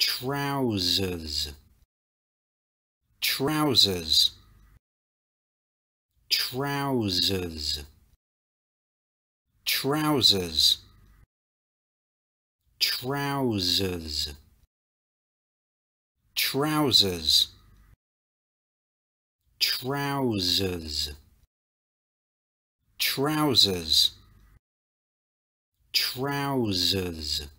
trousers trousers trousers trousers trousers trousers trousers trousers trousers